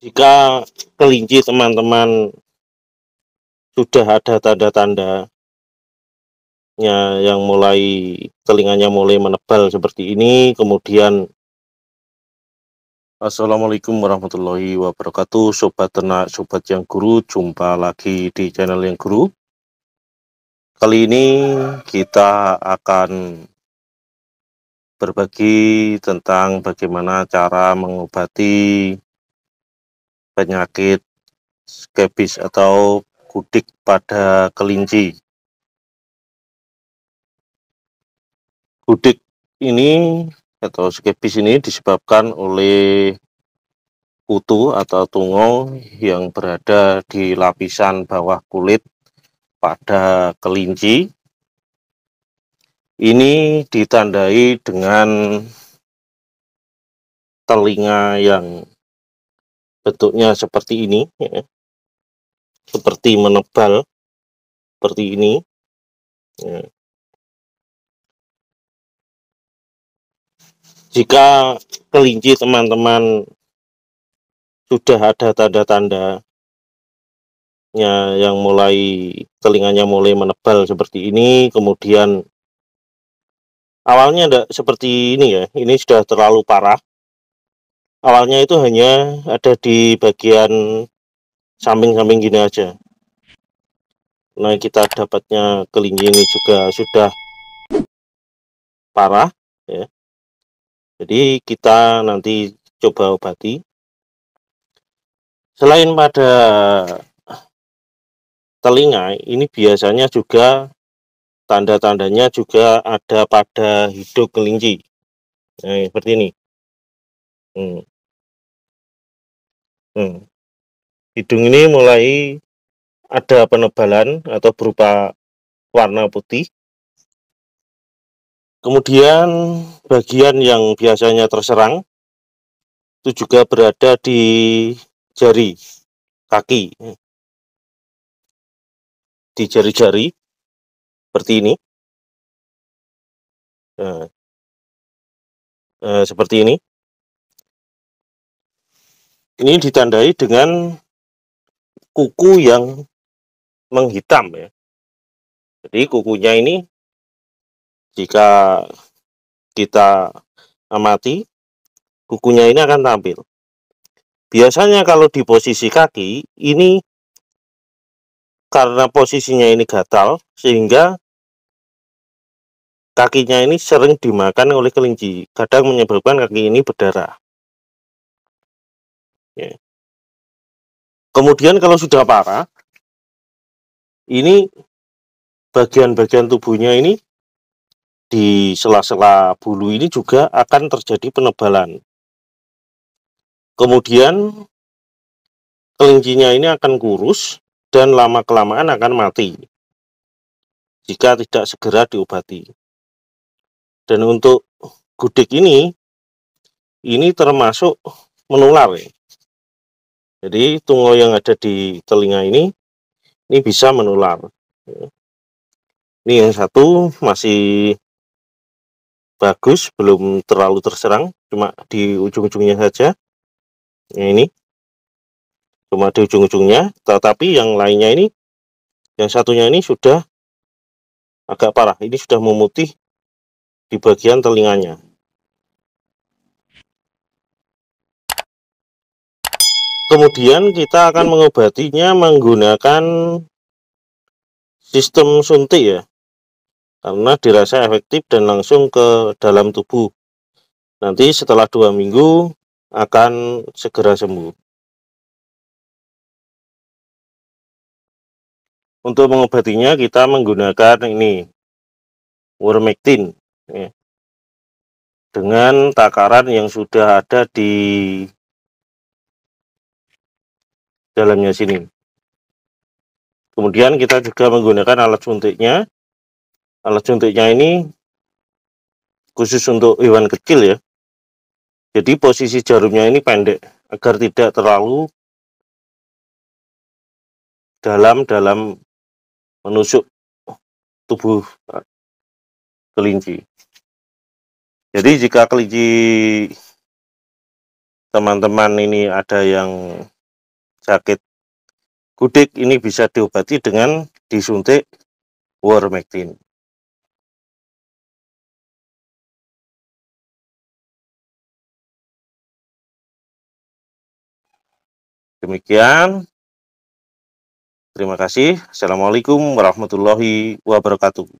jika kelinci teman-teman sudah ada tanda-tandanya yang mulai telinganya mulai menebal seperti ini, kemudian Assalamualaikum warahmatullahi wabarakatuh Sobat ternak, sobat yang guru Jumpa lagi di channel yang guru Kali ini kita akan berbagi tentang bagaimana cara mengobati penyakit skepis atau kudik pada kelinci. Kudik ini atau skepis ini disebabkan oleh kutu atau tungau yang berada di lapisan bawah kulit pada kelinci. Ini ditandai dengan telinga yang bentuknya seperti ini ya. seperti menebal seperti ini ya. jika kelinci teman-teman sudah ada tanda-tanda yang mulai telinganya mulai menebal seperti ini kemudian awalnya tidak seperti ini ya ini sudah terlalu parah awalnya itu hanya ada di bagian samping-samping gini aja nah kita dapatnya kelinci ini juga sudah parah ya jadi kita nanti coba obati selain pada telinga ini biasanya juga tanda-tandanya juga ada pada hidung kelinci nah, seperti ini hmm. Hmm. Hidung ini mulai ada penebalan atau berupa warna putih. Kemudian bagian yang biasanya terserang itu juga berada di jari kaki. Di jari-jari seperti ini. Nah, nah seperti ini. Ini ditandai dengan kuku yang menghitam ya. Jadi kukunya ini jika kita amati kukunya ini akan tampil. Biasanya kalau di posisi kaki ini karena posisinya ini gatal sehingga kakinya ini sering dimakan oleh kelinci. Kadang menyebabkan kaki ini berdarah. Ya. Kemudian kalau sudah parah, ini bagian-bagian tubuhnya ini di sela-sela bulu ini juga akan terjadi penebalan. Kemudian kelincinya ini akan kurus dan lama kelamaan akan mati jika tidak segera diobati. Dan untuk gudik ini, ini termasuk menular ya. Jadi tungau yang ada di telinga ini, ini bisa menular. Ini yang satu masih bagus, belum terlalu terserang, cuma di ujung-ujungnya saja. ini, cuma di ujung-ujungnya. Tetapi yang lainnya ini, yang satunya ini sudah agak parah. Ini sudah memutih di bagian telinganya. kemudian kita akan mengobatinya menggunakan sistem suntik ya karena dirasa efektif dan langsung ke dalam tubuh nanti setelah dua minggu akan segera sembuh untuk mengobatinya kita menggunakan ini wormectin ya, dengan takaran yang sudah ada di dalamnya sini. Kemudian kita juga menggunakan alat suntiknya. Alat suntiknya ini khusus untuk hewan kecil ya. Jadi posisi jarumnya ini pendek agar tidak terlalu dalam dalam menusuk tubuh kelinci. Jadi jika kelinci teman-teman ini ada yang sakit kudik ini bisa diobati dengan disuntik warmectin. Demikian. Terima kasih. Assalamualaikum warahmatullahi wabarakatuh.